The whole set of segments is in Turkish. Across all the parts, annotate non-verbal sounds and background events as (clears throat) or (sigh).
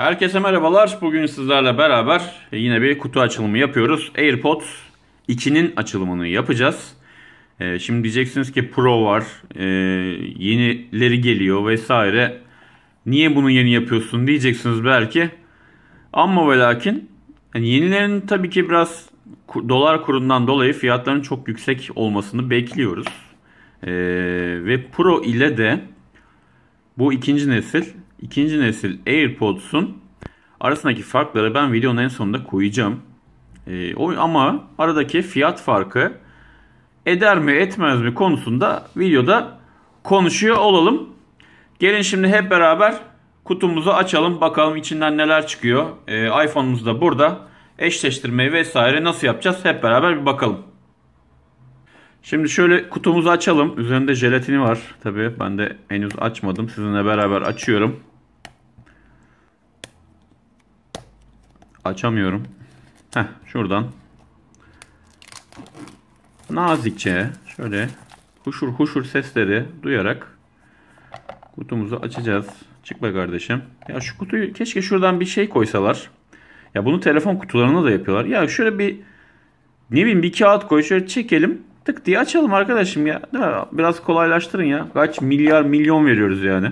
Herkese merhabalar. Bugün sizlerle beraber yine bir kutu açılımı yapıyoruz. AirPods 2'nin açılımını yapacağız. Ee, şimdi diyeceksiniz ki Pro var, ee, yenileri geliyor vesaire. Niye bunu yeni yapıyorsun diyeceksiniz belki. Ama ve lakin yani yenilerin tabii ki biraz dolar kurundan dolayı fiyatların çok yüksek olmasını bekliyoruz. Ee, ve Pro ile de bu ikinci nesil ikinci nesil AirPods'un arasındaki farkları ben videonun en sonunda koyacağım. E, o, ama aradaki fiyat farkı eder mi etmez mi konusunda videoda konuşuyor olalım. Gelin şimdi hep beraber kutumuzu açalım bakalım içinden neler çıkıyor. E, iPhone'umuz da burada. Eşleştirmeyi vesaire nasıl yapacağız hep beraber bir bakalım. Şimdi şöyle kutumuzu açalım. Üzerinde jelatini var. Tabii ben de henüz açmadım. Sizinle beraber açıyorum. Açamıyorum. Heh şuradan. Nazikçe şöyle huşur huşur sesleri duyarak kutumuzu açacağız. Çık be kardeşim. Ya şu kutuyu keşke şuradan bir şey koysalar. Ya bunu telefon kutularına da yapıyorlar. Ya şöyle bir ne bileyim bir kağıt koy şöyle çekelim tık diye açalım arkadaşım ya. Biraz kolaylaştırın ya. Kaç milyar milyon veriyoruz yani.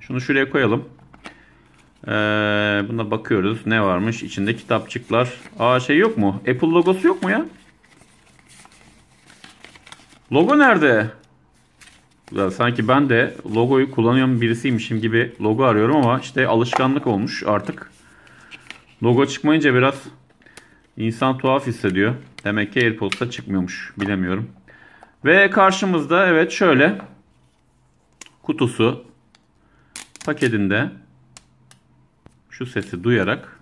Şunu şuraya koyalım. Ee, buna bakıyoruz. Ne varmış? İçinde kitapçıklar. Aa şey yok mu? Apple logosu yok mu ya? Logo nerede? Ya sanki ben de logoyu kullanıyorum birisiymişim gibi logo arıyorum ama işte alışkanlık olmuş artık. Logo çıkmayınca biraz insan tuhaf hissediyor. Demek ki AirPods'ta çıkmıyormuş. Bilemiyorum. Ve karşımızda evet şöyle kutusu paketinde şu sesi duyarak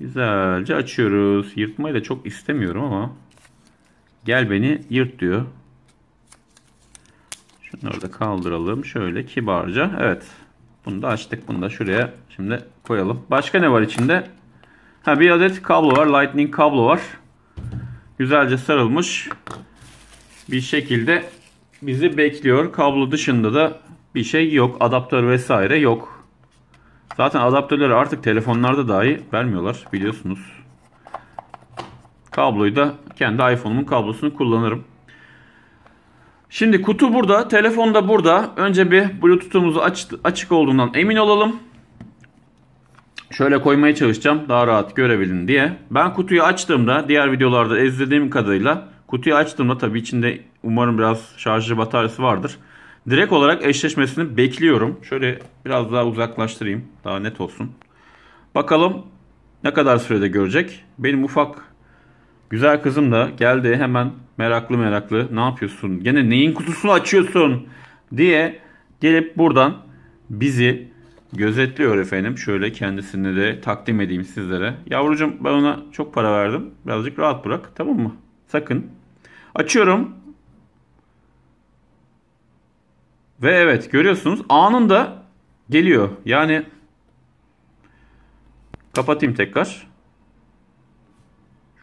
güzelce açıyoruz. Yırtmayı da çok istemiyorum ama gel beni yırt diyor. Şunları da kaldıralım. Şöyle kibarca. Evet. Bunu da açtık. Bunu da şuraya şimdi koyalım. Başka ne var içinde? Ha bir adet kablo var. Lightning kablo var. Güzelce sarılmış. Bir şekilde bizi bekliyor. Kablo dışında da bir şey yok. Adaptör vesaire yok. Zaten adaptörleri artık telefonlarda dahi vermiyorlar biliyorsunuz. Kabloyu da kendi iPhone'umun kablosunu kullanırım. Şimdi kutu burada, telefon da burada. Önce bir Bluetooth'umuzu aç, açık olduğundan emin olalım. Şöyle koymaya çalışacağım daha rahat görebilin diye. Ben kutuyu açtığımda diğer videolarda izlediğim kadarıyla kutuyu açtığımda tabii içinde umarım biraz şarjlı bataryası vardır. Direkt olarak eşleşmesini bekliyorum. Şöyle biraz daha uzaklaştırayım. Daha net olsun. Bakalım ne kadar sürede görecek. Benim ufak güzel kızım da geldi hemen meraklı meraklı ne yapıyorsun? Gene neyin kutusunu açıyorsun diye gelip buradan bizi gözetliyor efendim. Şöyle kendisini de takdim edeyim sizlere. Yavrucuğum ben ona çok para verdim. Birazcık rahat bırak tamam mı? Sakın. Açıyorum. Ve evet görüyorsunuz anında geliyor. Yani kapatayım tekrar.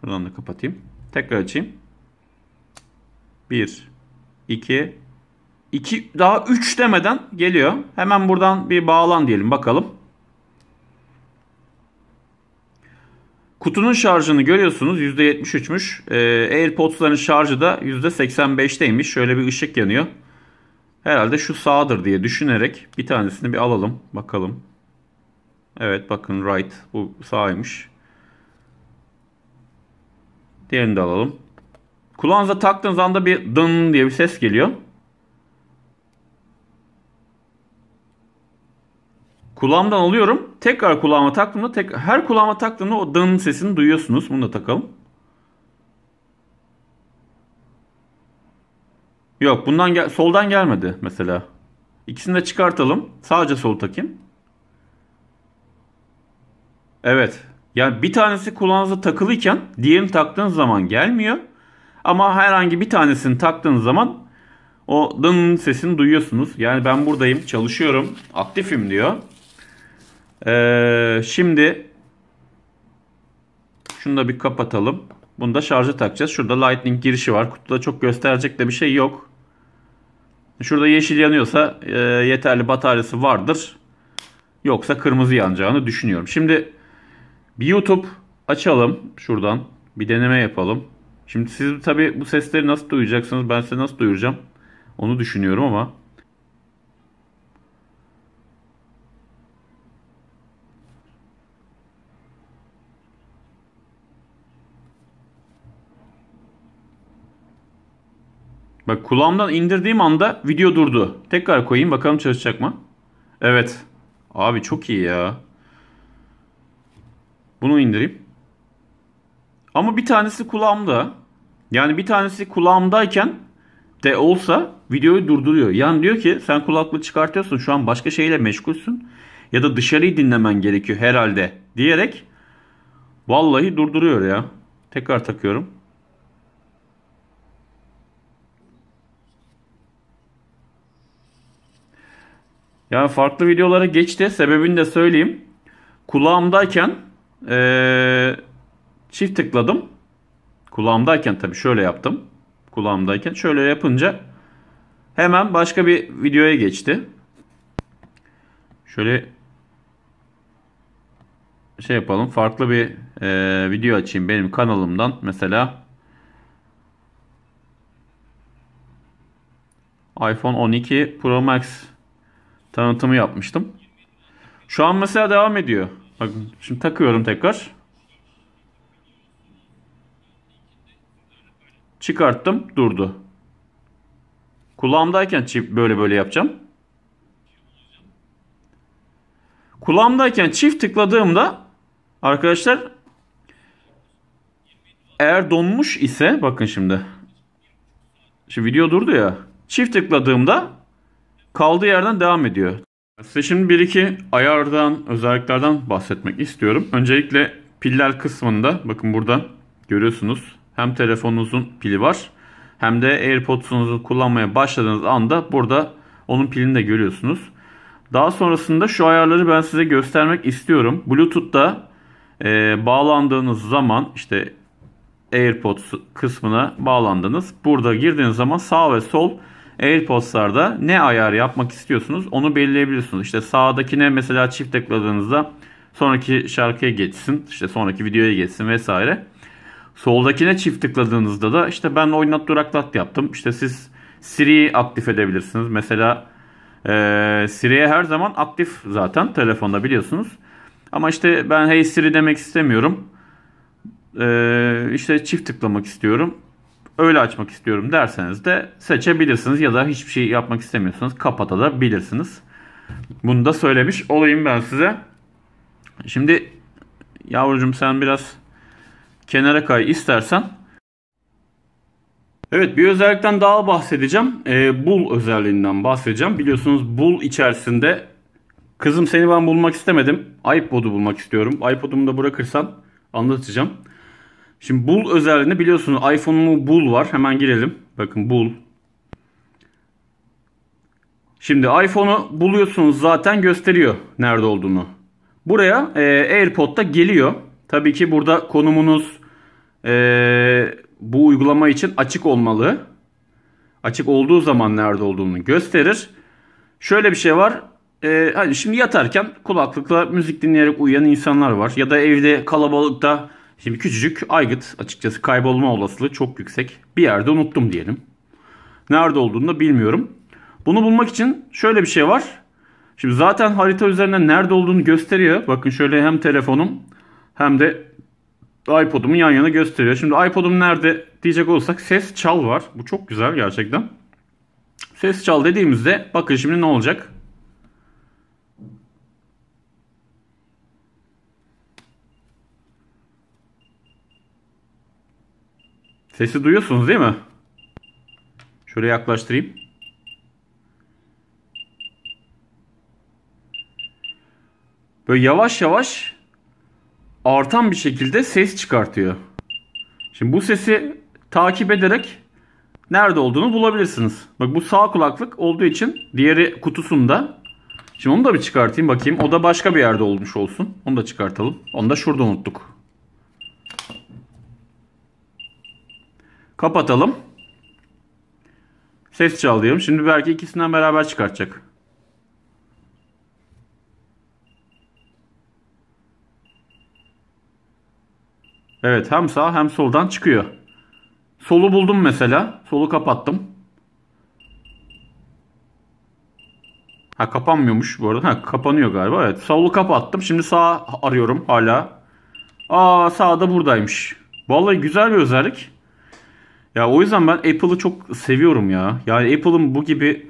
Şuradan da kapatayım. Tekrar açayım. 1 2 2 daha 3 demeden geliyor. Hemen buradan bir bağlan diyelim bakalım. Kutunun şarjını görüyorsunuz %73'müş. Ee, AirPods'ların şarjı da %85'teymiş. Şöyle bir ışık yanıyor. Herhalde şu sağdır diye düşünerek bir tanesini bir alalım. Bakalım. Evet bakın right. Bu sağymış. Diğerini de alalım. Kulağınıza taktığınız anda bir dın diye bir ses geliyor. Kulağımdan alıyorum. Tekrar kulağıma taktığımda tek her kulağıma taktığımda o dın sesini duyuyorsunuz. Bunu da takalım. Yok bundan gel soldan gelmedi mesela. İkisini de çıkartalım. Sadece sol takayım. Evet. Yani bir tanesi kulağınıza takılıyken diğerini taktığınız zaman gelmiyor. Ama herhangi bir tanesini taktığınız zaman o dın sesini duyuyorsunuz. Yani ben buradayım, çalışıyorum, aktifim diyor. Ee, şimdi şunu da bir kapatalım. Bunu da şarja takacağız. Şurada lightning girişi var. Kutuda çok gösterecek de bir şey yok. Şurada yeşil yanıyorsa e, yeterli bataryası vardır. Yoksa kırmızı yanacağını düşünüyorum. Şimdi bir YouTube açalım şuradan. Bir deneme yapalım. Şimdi siz tabii bu sesleri nasıl duyacaksınız? Ben size nasıl duyuracağım? Onu düşünüyorum ama. Bak kulağımdan indirdiğim anda video durdu. Tekrar koyayım bakalım çalışacak mı? Evet. Abi çok iyi ya. Bunu indireyim. Ama bir tanesi kulağımda. Yani bir tanesi kulağımdayken de olsa videoyu durduruyor. Yani diyor ki sen kulaklığı çıkartıyorsun şu an başka şeyle meşgulsün. Ya da dışarıyı dinlemen gerekiyor herhalde diyerek vallahi durduruyor ya. Tekrar takıyorum. Yani farklı videolara geçti. Sebebini de söyleyeyim. Kulağımdayken ee, çift tıkladım. Kulağımdayken tabii şöyle yaptım. Kulağımdayken şöyle yapınca hemen başka bir videoya geçti. Şöyle şey yapalım. Farklı bir e, video açayım benim kanalımdan. Mesela iPhone 12 Pro Max tanıtımı yapmıştım. Şu an mesela devam ediyor. Bakın şimdi takıyorum tekrar. Çıkarttım durdu. Kulağımdayken çift böyle böyle yapacağım. Kulağımdayken çift tıkladığımda arkadaşlar eğer donmuş ise bakın şimdi. Şimdi video durdu ya. Çift tıkladığımda kaldığı yerden devam ediyor. Size şimdi bir iki ayardan, özelliklerden bahsetmek istiyorum. Öncelikle piller kısmında bakın burada görüyorsunuz hem telefonunuzun pili var hem de AirPods'unuzu kullanmaya başladığınız anda burada onun pilini de görüyorsunuz. Daha sonrasında şu ayarları ben size göstermek istiyorum. Bluetooth'ta e, bağlandığınız zaman işte AirPods kısmına bağlandınız. Burada girdiğiniz zaman sağ ve sol AirPods'larda ne ayar yapmak istiyorsunuz onu belirleyebiliyorsunuz. İşte sağdakine mesela çift tıkladığınızda sonraki şarkıya geçsin, işte sonraki videoya geçsin vesaire. Soldakine çift tıkladığınızda da işte ben oynat duraklat yaptım. İşte siz Siri'yi aktif edebilirsiniz. Mesela e, Siri'ye her zaman aktif zaten telefonda biliyorsunuz. Ama işte ben Hey Siri demek istemiyorum. E, işte çift tıklamak istiyorum öyle açmak istiyorum derseniz de seçebilirsiniz ya da hiçbir şey yapmak istemiyorsanız kapatabilirsiniz. Bunu da söylemiş olayım ben size. Şimdi yavrucum sen biraz kenara kay istersen. Evet bir özellikten daha bahsedeceğim. E, bul özelliğinden bahsedeceğim. Biliyorsunuz bul içerisinde kızım seni ben bulmak istemedim. iPod'u bulmak istiyorum. iPod'umu da bırakırsan anlatacağım. Şimdi bul özelliğinde biliyorsunuz iPhone'umu bul var. Hemen girelim. Bakın bul. Şimdi iPhone'u buluyorsunuz zaten gösteriyor nerede olduğunu. Buraya e, AirPod'da geliyor. Tabii ki burada konumunuz e, bu uygulama için açık olmalı. Açık olduğu zaman nerede olduğunu gösterir. Şöyle bir şey var. E, hani şimdi yatarken kulaklıkla müzik dinleyerek uyuyan insanlar var. Ya da evde kalabalıkta Şimdi küçücük aygıt açıkçası kaybolma olasılığı çok yüksek. Bir yerde unuttum diyelim. Nerede olduğunu da bilmiyorum. Bunu bulmak için şöyle bir şey var. Şimdi zaten harita üzerinden nerede olduğunu gösteriyor. Bakın şöyle hem telefonum hem de iPod'umu yan yana gösteriyor. Şimdi iPod'um nerede diyecek olsak ses çal var. Bu çok güzel gerçekten. Ses çal dediğimizde bakın şimdi ne olacak? Sesi duyuyorsunuz değil mi? Şöyle yaklaştırayım. Böyle yavaş yavaş artan bir şekilde ses çıkartıyor. Şimdi bu sesi takip ederek nerede olduğunu bulabilirsiniz. Bak bu sağ kulaklık olduğu için diğeri kutusunda. Şimdi onu da bir çıkartayım bakayım. O da başka bir yerde olmuş olsun. Onu da çıkartalım. Onu da şurada unuttuk. Kapatalım. Ses çal diyorum. Şimdi belki ikisinden beraber çıkartacak. Evet hem sağ hem soldan çıkıyor. Solu buldum mesela. Solu kapattım. Ha kapanmıyormuş bu arada. Ha kapanıyor galiba. Evet. Solu kapattım. Şimdi sağ arıyorum hala. Aa sağda buradaymış. Vallahi güzel bir özellik. Ya o yüzden ben Apple'ı çok seviyorum ya. Yani Apple'ın bu gibi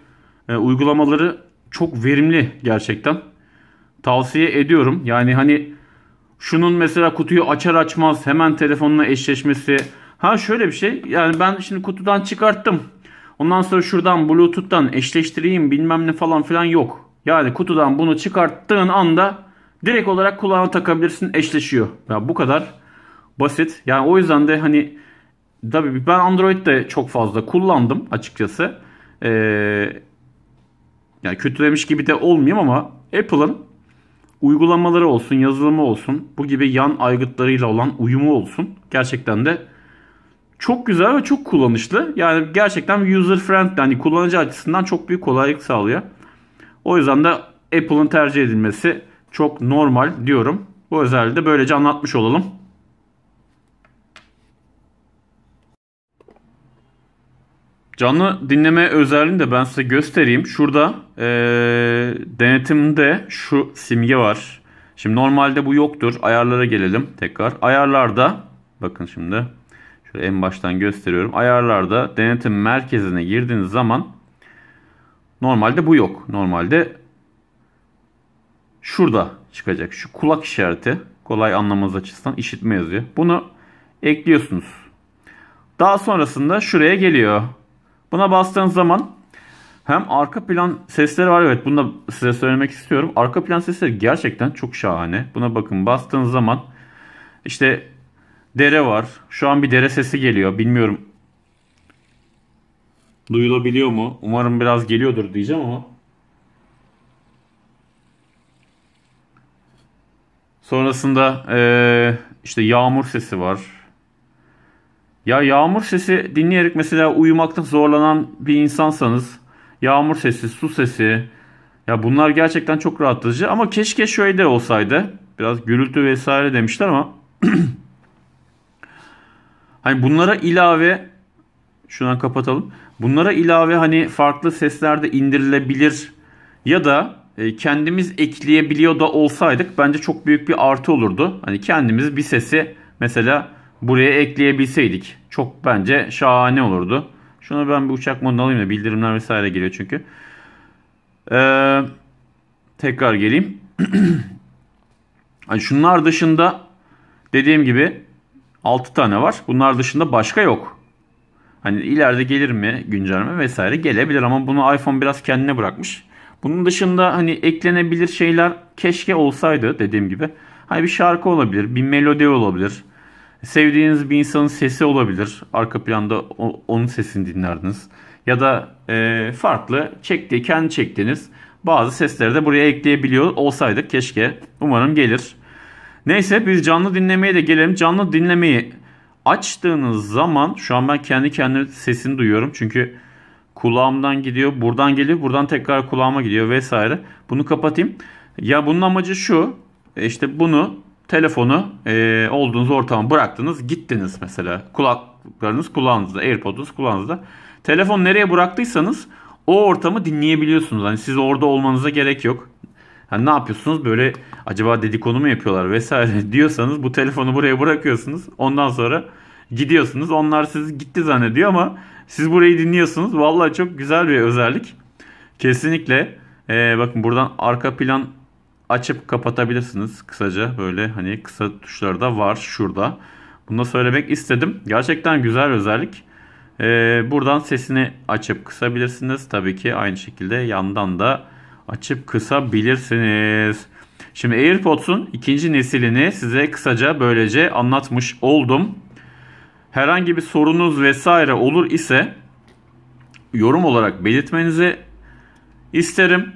e, uygulamaları çok verimli gerçekten. Tavsiye ediyorum. Yani hani şunun mesela kutuyu açar açmaz hemen telefonla eşleşmesi. Ha şöyle bir şey. Yani ben şimdi kutudan çıkarttım. Ondan sonra şuradan Bluetooth'tan eşleştireyim bilmem ne falan filan yok. Yani kutudan bunu çıkarttığın anda direkt olarak kulağına takabilirsin eşleşiyor. Ya bu kadar basit. Yani o yüzden de hani Tabii ben Android de çok fazla kullandım açıkçası. Ee, yani kötülemiş gibi de olmayayım ama Apple'ın uygulamaları olsun, yazılımı olsun, bu gibi yan aygıtlarıyla olan uyumu olsun gerçekten de çok güzel ve çok kullanışlı. Yani gerçekten user friendly yani kullanıcı açısından çok büyük kolaylık sağlıyor. O yüzden de Apple'ın tercih edilmesi çok normal diyorum. Bu özelliği de böylece anlatmış olalım. Canlı dinleme özelliğini de ben size göstereyim. Şurada e, denetimde şu simge var. Şimdi normalde bu yoktur. Ayarlara gelelim tekrar. Ayarlarda bakın şimdi şöyle en baştan gösteriyorum. Ayarlarda denetim merkezine girdiğiniz zaman normalde bu yok. Normalde şurada çıkacak. Şu kulak işareti kolay anlamanız açısından işitme yazıyor. Bunu ekliyorsunuz. Daha sonrasında şuraya geliyor. Buna bastığınız zaman hem arka plan sesleri var. Evet bunu da size söylemek istiyorum. Arka plan sesleri gerçekten çok şahane. Buna bakın bastığınız zaman işte dere var. Şu an bir dere sesi geliyor. Bilmiyorum duyulabiliyor mu? Umarım biraz geliyordur diyeceğim ama. Sonrasında işte yağmur sesi var. Ya yağmur sesi dinleyerek mesela uyumakta zorlanan bir insansanız yağmur sesi, su sesi ya bunlar gerçekten çok rahatlatıcı ama keşke şöyle olsaydı. Biraz gürültü vesaire demişler ama (clears throat) hani bunlara ilave şuradan kapatalım. Bunlara ilave hani farklı sesler de indirilebilir ya da e, kendimiz ekleyebiliyor da olsaydık bence çok büyük bir artı olurdu. Hani kendimiz bir sesi mesela buraya ekleyebilseydik çok bence şahane olurdu. Şunu ben bir uçak modunu alayım da bildirimler vesaire geliyor çünkü. Ee, tekrar geleyim. (clears throat) yani şunlar dışında dediğim gibi 6 tane var. Bunlar dışında başka yok. Hani ileride gelir mi güncelleme vesaire gelebilir ama bunu iPhone biraz kendine bırakmış. Bunun dışında hani eklenebilir şeyler keşke olsaydı dediğim gibi. Hani bir şarkı olabilir, bir melodi olabilir sevdiğiniz bir insanın sesi olabilir. Arka planda onun sesini dinlerdiniz. Ya da e, farklı çekti, kendi çektiğiniz bazı sesleri de buraya ekleyebiliyor olsaydık keşke. Umarım gelir. Neyse biz canlı dinlemeye de gelelim. Canlı dinlemeyi açtığınız zaman şu an ben kendi kendime sesini duyuyorum. Çünkü kulağımdan gidiyor, buradan geliyor, buradan tekrar kulağıma gidiyor vesaire. Bunu kapatayım. Ya bunun amacı şu. E, işte bunu telefonu e, olduğunuz ortama bıraktınız gittiniz mesela kulaklarınız kulağınızda AirPod'unuz kulağınızda telefon nereye bıraktıysanız o ortamı dinleyebiliyorsunuz. Hani siz orada olmanıza gerek yok. Hani ne yapıyorsunuz böyle acaba dedikodu mu yapıyorlar vesaire (laughs) diyorsanız bu telefonu buraya bırakıyorsunuz. Ondan sonra gidiyorsunuz. Onlar sizi gitti zannediyor ama siz burayı dinliyorsunuz. Vallahi çok güzel bir özellik. Kesinlikle. Ee, bakın buradan arka plan açıp kapatabilirsiniz kısaca. Böyle hani kısa tuşları da var şurada. Bunu da söylemek istedim. Gerçekten güzel özellik. Ee, buradan sesini açıp kısabilirsiniz. Tabii ki aynı şekilde yandan da açıp kısabilirsiniz. Şimdi AirPods'un ikinci neslini size kısaca böylece anlatmış oldum. Herhangi bir sorunuz vesaire olur ise yorum olarak belirtmenizi isterim.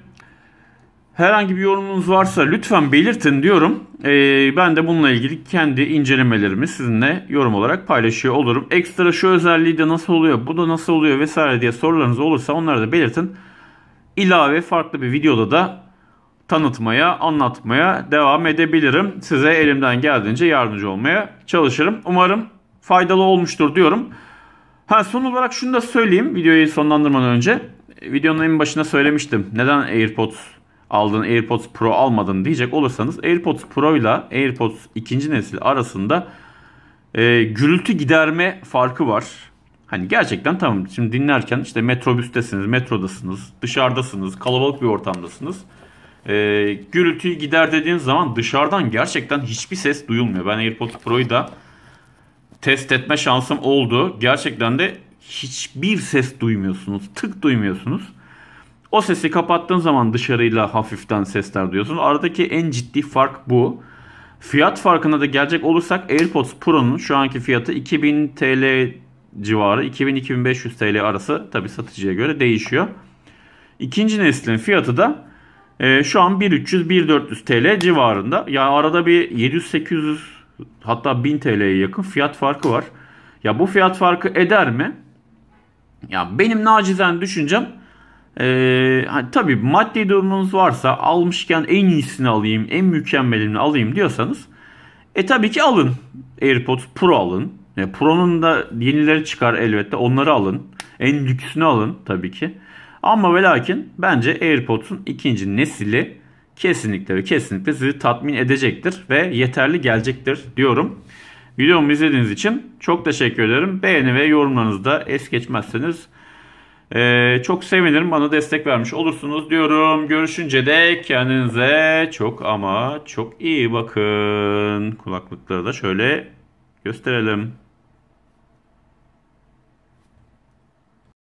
Herhangi bir yorumunuz varsa lütfen belirtin diyorum. Ee, ben de bununla ilgili kendi incelemelerimi sizinle yorum olarak paylaşıyor olurum. Ekstra şu özelliği de nasıl oluyor, bu da nasıl oluyor vesaire diye sorularınız olursa onları da belirtin. İlave farklı bir videoda da tanıtmaya, anlatmaya devam edebilirim. Size elimden geldiğince yardımcı olmaya çalışırım. Umarım faydalı olmuştur diyorum. Ha son olarak şunu da söyleyeyim videoyu sonlandırmadan önce. Videonun en başına söylemiştim. Neden AirPods aldın AirPods Pro almadın diyecek olursanız AirPods Pro ile AirPods ikinci nesil arasında e, gürültü giderme farkı var. Hani gerçekten tamam şimdi dinlerken işte metrobüstesiniz, metrodasınız, dışarıdasınız, kalabalık bir ortamdasınız. E, gürültüyü gider dediğiniz zaman dışarıdan gerçekten hiçbir ses duyulmuyor. Ben AirPods Pro'yu da test etme şansım oldu. Gerçekten de hiçbir ses duymuyorsunuz. Tık duymuyorsunuz. O sesi kapattığın zaman dışarıyla hafiften sesler duyuyorsun. Aradaki en ciddi fark bu. Fiyat farkına da gelecek olursak AirPods Pro'nun şu anki fiyatı 2000 TL civarı 2000-2500 TL arası tabi satıcıya göre değişiyor. İkinci neslin fiyatı da e, şu an 1300-1400 TL civarında. Yani arada bir 700-800 hatta 1000 TL'ye yakın fiyat farkı var. Ya bu fiyat farkı eder mi? Ya benim nacizen düşüncem hani tabii maddi durumunuz varsa almışken en iyisini alayım, en mükemmelini alayım diyorsanız e tabii ki alın. AirPods Pro alın. E, Pro'nun da yenileri çıkar elbette. Onları alın. En lüksünü alın tabii ki. Ama ve lakin bence AirPods'un ikinci nesili kesinlikle ve kesinlikle sizi tatmin edecektir ve yeterli gelecektir diyorum. Videomu izlediğiniz için çok teşekkür ederim. Beğeni ve yorumlarınızı da es geçmezseniz ee, çok sevinirim bana destek vermiş olursunuz diyorum. Görüşünce de kendinize çok ama çok iyi bakın. Kulaklıkları da şöyle gösterelim.